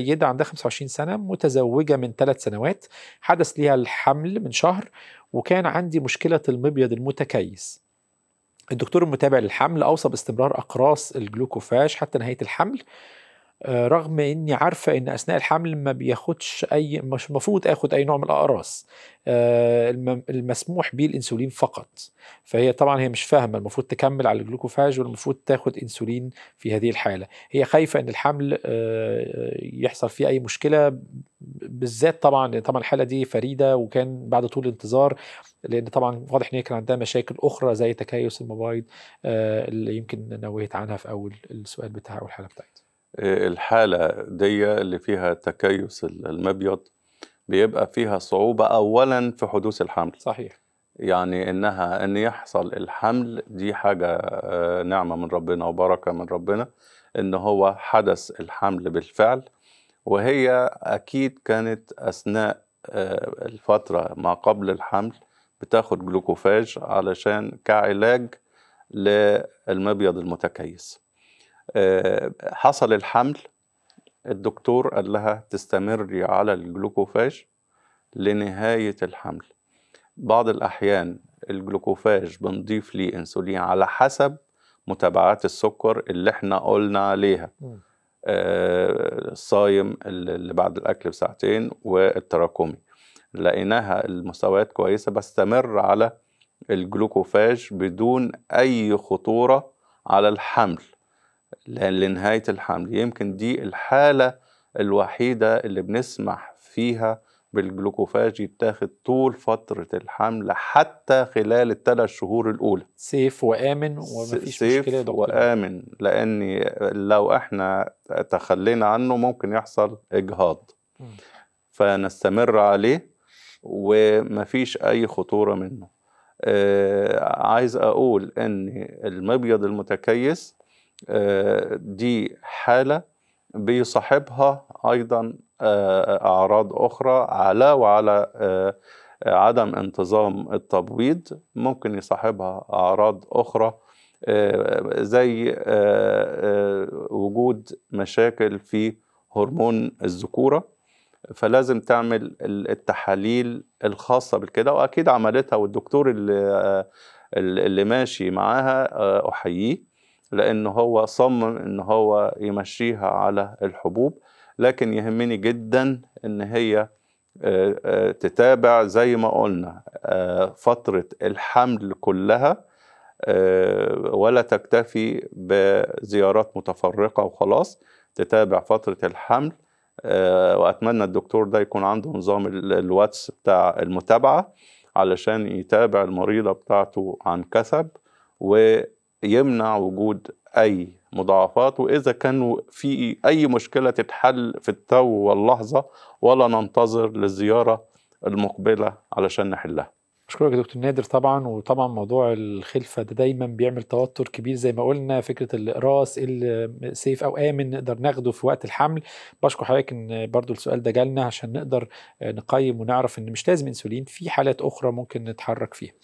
سيدة عندها 25 سنة متزوجة من ثلاث سنوات حدث ليها الحمل من شهر وكان عندي مشكلة المبيض المتكيس الدكتور المتابع للحمل أوصى باستمرار أقراص الجلوكوفاج حتى نهاية الحمل آه، رغم اني عارفه ان اثناء الحمل ما بياخدش اي مش المفروض اخد اي نوع من الاقراص آه، المسموح بيه الانسولين فقط فهي طبعا هي مش فاهمه المفروض تكمل على الجلوكوفاج والمفروض تاخد انسولين في هذه الحاله هي خايفه ان الحمل آه، يحصل فيه اي مشكله بالذات طبعا طبعا الحاله دي فريده وكان بعد طول انتظار لان طبعا واضح ان هي كان عندها مشاكل اخرى زي تكيس المبايض اللي يمكن نوهت عنها في اول السؤال بتاعها او الحاله بتاعتها الحالة دي اللي فيها تكيس المبيض بيبقى فيها صعوبة أولا في حدوث الحمل صحيح يعني إنها إن يحصل الحمل دي حاجة آه، نعمة من ربنا وبركة من ربنا إن هو حدث الحمل بالفعل وهي أكيد كانت أثناء آه، الفترة ما قبل الحمل بتاخد جلوكوفاج علشان كعلاج للمبيض المتكيس آه، حصل الحمل الدكتور قال لها تستمري على الجلوكوفاج لنهاية الحمل بعض الأحيان الجلوكوفاج بنضيف ليه انسولين على حسب متابعات السكر اللي احنا قلنا عليها آه الصايم اللي بعد الأكل بساعتين والتراكمي لقيناها المستويات كويسة بستمر على الجلوكوفاج بدون أي خطورة على الحمل لنهاية الحمل يمكن دي الحالة الوحيدة اللي بنسمح فيها بالجلوكوفاج يتاخد طول فترة الحمل حتى خلال الثلاث شهور الأولى سيف وآمن ومفيش سيف مشكلة يا دكتور وآمن لأن لو احنا تخلينا عنه ممكن يحصل إجهاض فنستمر عليه ومفيش أي خطورة منه آه، عايز أقول أن المبيض المتكيس دي حالة بيصاحبها أيضا آه، آه، أعراض أخرى على وعلى آه، عدم انتظام التبويض ممكن يصاحبها أعراض أخرى زي وجود مشاكل في هرمون الذكورة فلازم تعمل التحاليل الخاصة بالكده وأكيد عملتها والدكتور اللي اللي ماشي معاها أحييه لأن هو صمم إن هو يمشيها على الحبوب لكن يهمني جدا إن هي آه، آه، تتابع زي ما قلنا آه، فترة الحمل كلها ولا تكتفي بزيارات متفرقة وخلاص تتابع فترة الحمل وأتمنى الدكتور ده يكون عنده نظام الواتس بتاع المتابعة علشان يتابع المريضة بتاعته عن كثب و يمنع وجود اي مضاعفات واذا كان في اي مشكله تتحل في التو واللحظه ولا ننتظر للزياره المقبله علشان نحلها اشكرك يا دكتور نادر طبعا وطبعا موضوع الخلفه ده دايما بيعمل توتر كبير زي ما قلنا فكره الاقراص إيه السيف او امن نقدر ناخده في وقت الحمل بشكر حضرتك ان برضو السؤال ده جالنا عشان نقدر نقيم ونعرف ان مش لازم انسولين في حالات اخرى ممكن نتحرك فيها